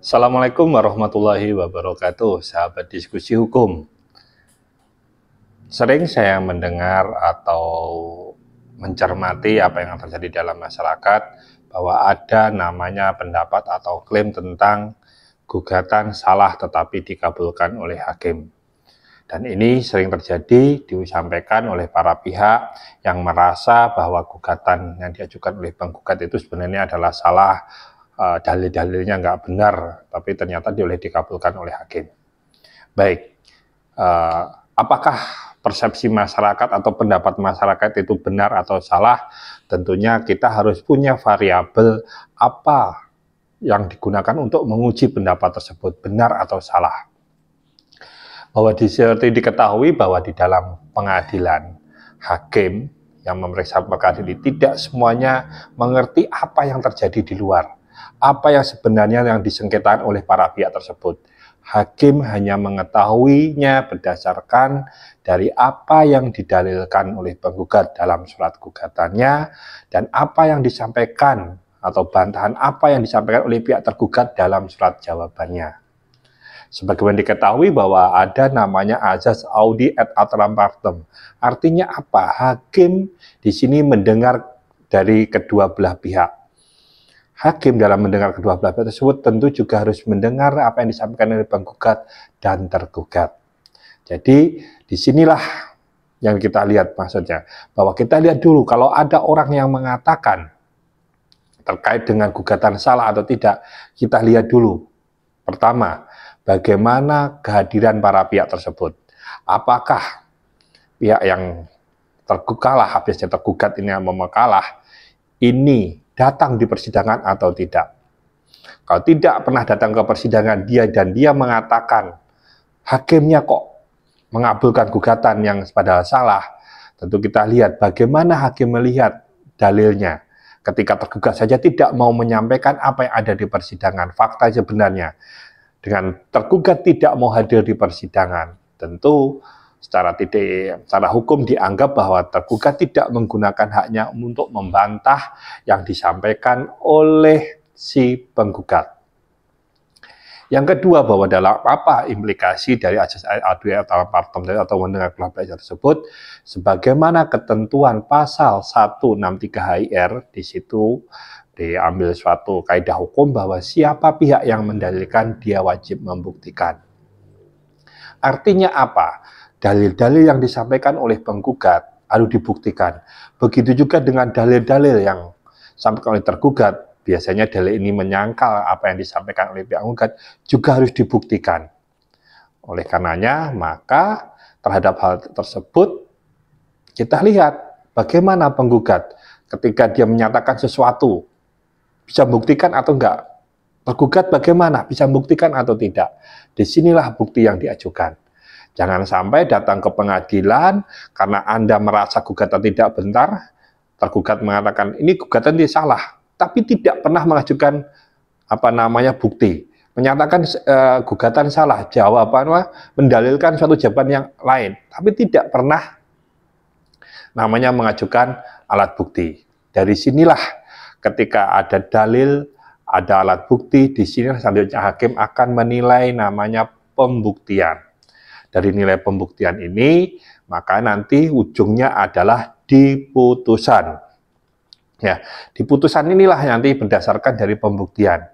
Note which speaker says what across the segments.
Speaker 1: Assalamualaikum warahmatullahi wabarakatuh, sahabat diskusi hukum. Sering saya mendengar atau mencermati apa yang terjadi dalam masyarakat bahwa ada namanya pendapat atau klaim tentang gugatan salah tetapi dikabulkan oleh hakim. Dan ini sering terjadi disampaikan oleh para pihak yang merasa bahwa gugatan yang diajukan oleh penggugat itu sebenarnya adalah salah uh, dalil-dalilnya nggak benar, tapi ternyata boleh dikabulkan oleh hakim. Baik, uh, apakah persepsi masyarakat atau pendapat masyarakat itu benar atau salah? Tentunya kita harus punya variabel apa yang digunakan untuk menguji pendapat tersebut benar atau salah. Bahwa seperti diketahui bahwa di dalam pengadilan hakim yang memeriksa perkara ini tidak semuanya mengerti apa yang terjadi di luar apa yang sebenarnya yang disengketakan oleh para pihak tersebut. Hakim hanya mengetahuinya berdasarkan dari apa yang didalilkan oleh penggugat dalam surat gugatannya dan apa yang disampaikan atau bantahan apa yang disampaikan oleh pihak tergugat dalam surat jawabannya. Sebagaimana diketahui bahwa ada namanya azas audi et atram partem. Artinya apa? Hakim di sini mendengar dari kedua belah pihak Hakim dalam mendengar kedua belah pihak tersebut tentu juga harus mendengar apa yang disampaikan oleh penggugat dan tergugat. Jadi disinilah yang kita lihat maksudnya bahwa kita lihat dulu kalau ada orang yang mengatakan terkait dengan gugatan salah atau tidak kita lihat dulu pertama bagaimana kehadiran para pihak tersebut apakah pihak yang tergugalah habisnya tergugat ini yang memekalah ini datang di persidangan atau tidak. Kalau tidak pernah datang ke persidangan dia dan dia mengatakan hakimnya kok mengabulkan gugatan yang padahal salah, tentu kita lihat bagaimana hakim melihat dalilnya. Ketika tergugat saja tidak mau menyampaikan apa yang ada di persidangan, fakta sebenarnya. Dengan tergugat tidak mau hadir di persidangan, tentu secara tidak secara hukum dianggap bahwa tergugat tidak menggunakan haknya untuk membantah yang disampaikan oleh si penggugat. Yang kedua bahwa dalam apa implikasi dari asas adui e atau partem atau mendengar kelompok tersebut sebagaimana ketentuan pasal 163 HIR di situ diambil suatu kaidah hukum bahwa siapa pihak yang mendalilkan dia wajib membuktikan. Artinya apa? dalil-dalil yang disampaikan oleh penggugat harus dibuktikan. Begitu juga dengan dalil-dalil yang disampaikan oleh tergugat, biasanya dalil ini menyangkal apa yang disampaikan oleh pihak penggugat juga harus dibuktikan. Oleh karenanya, maka terhadap hal tersebut kita lihat bagaimana penggugat ketika dia menyatakan sesuatu bisa membuktikan atau enggak. Penggugat bagaimana bisa membuktikan atau tidak. Disinilah bukti yang diajukan. Jangan sampai datang ke pengadilan karena Anda merasa gugatan tidak bentar, tergugat mengatakan ini gugatan tidak salah, tapi tidak pernah mengajukan apa namanya bukti. Menyatakan e, gugatan salah, jawaban wah mendalilkan suatu jawaban yang lain, tapi tidak pernah namanya mengajukan alat bukti. Dari sinilah ketika ada dalil, ada alat bukti, di sini selanjutnya hakim akan menilai namanya pembuktian. Dari nilai pembuktian ini, maka nanti ujungnya adalah di putusan. Ya, di putusan inilah nanti berdasarkan dari pembuktian.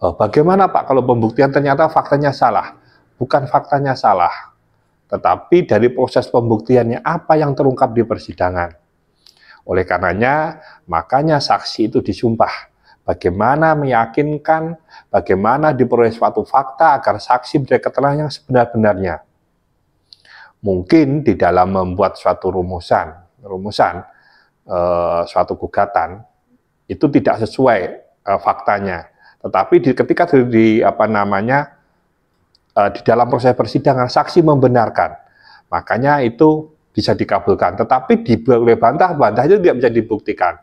Speaker 1: Oh, bagaimana Pak kalau pembuktian ternyata faktanya salah? Bukan faktanya salah, tetapi dari proses pembuktiannya apa yang terungkap di persidangan. Oleh karenanya, makanya saksi itu disumpah bagaimana meyakinkan, bagaimana diperoleh suatu fakta agar saksi berkata keterangan yang sebenar-benarnya mungkin di dalam membuat suatu rumusan, rumusan eh, suatu gugatan itu tidak sesuai eh, faktanya. Tetapi di, ketika di, di apa namanya eh, di dalam proses persidangan saksi membenarkan, makanya itu bisa dikabulkan. Tetapi oleh bantah, bantah itu tidak bisa dibuktikan.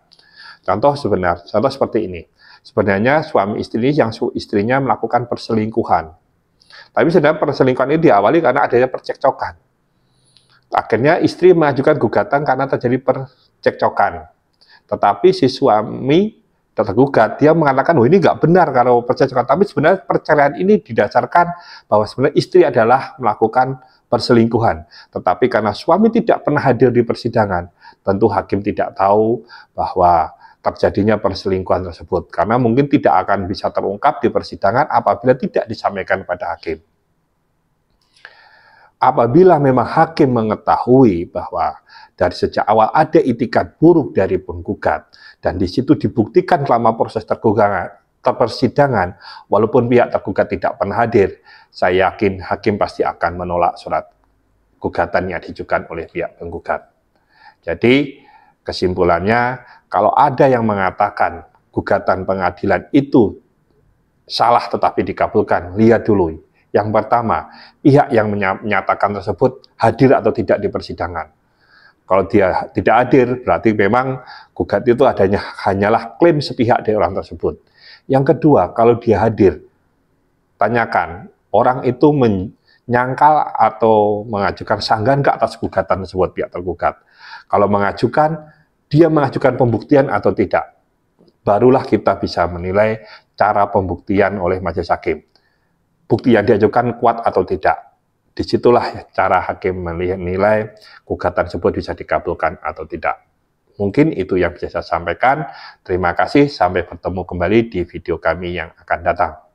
Speaker 1: Contoh sebenarnya, contoh seperti ini. Sebenarnya suami istri yang su istrinya melakukan perselingkuhan. Tapi sebenarnya perselingkuhan ini diawali karena adanya percekcokan Akhirnya istri mengajukan gugatan karena terjadi percekcokan. Tetapi si suami tergugat, dia mengatakan, oh ini nggak benar kalau percekcokan. Tapi sebenarnya perceraian ini didasarkan bahwa sebenarnya istri adalah melakukan perselingkuhan. Tetapi karena suami tidak pernah hadir di persidangan, tentu hakim tidak tahu bahwa terjadinya perselingkuhan tersebut. Karena mungkin tidak akan bisa terungkap di persidangan apabila tidak disampaikan pada hakim apabila memang hakim mengetahui bahwa dari sejak awal ada itikat buruk dari penggugat dan di situ dibuktikan selama proses tergugat terpersidangan, walaupun pihak tergugat tidak pernah hadir, saya yakin hakim pasti akan menolak surat gugatan yang diajukan oleh pihak penggugat. Jadi kesimpulannya kalau ada yang mengatakan gugatan pengadilan itu salah tetapi dikabulkan, lihat dulu yang pertama, pihak yang menyatakan tersebut hadir atau tidak di persidangan. Kalau dia tidak hadir, berarti memang gugat itu adanya hanyalah klaim sepihak dari orang tersebut. Yang kedua, kalau dia hadir, tanyakan orang itu menyangkal atau mengajukan sanggahan ke atas gugatan tersebut pihak tergugat. Kalau mengajukan, dia mengajukan pembuktian atau tidak. Barulah kita bisa menilai cara pembuktian oleh majelis hakim bukti yang diajukan kuat atau tidak. Disitulah cara hakim melihat nilai gugatan tersebut bisa dikabulkan atau tidak. Mungkin itu yang bisa saya sampaikan. Terima kasih, sampai bertemu kembali di video kami yang akan datang.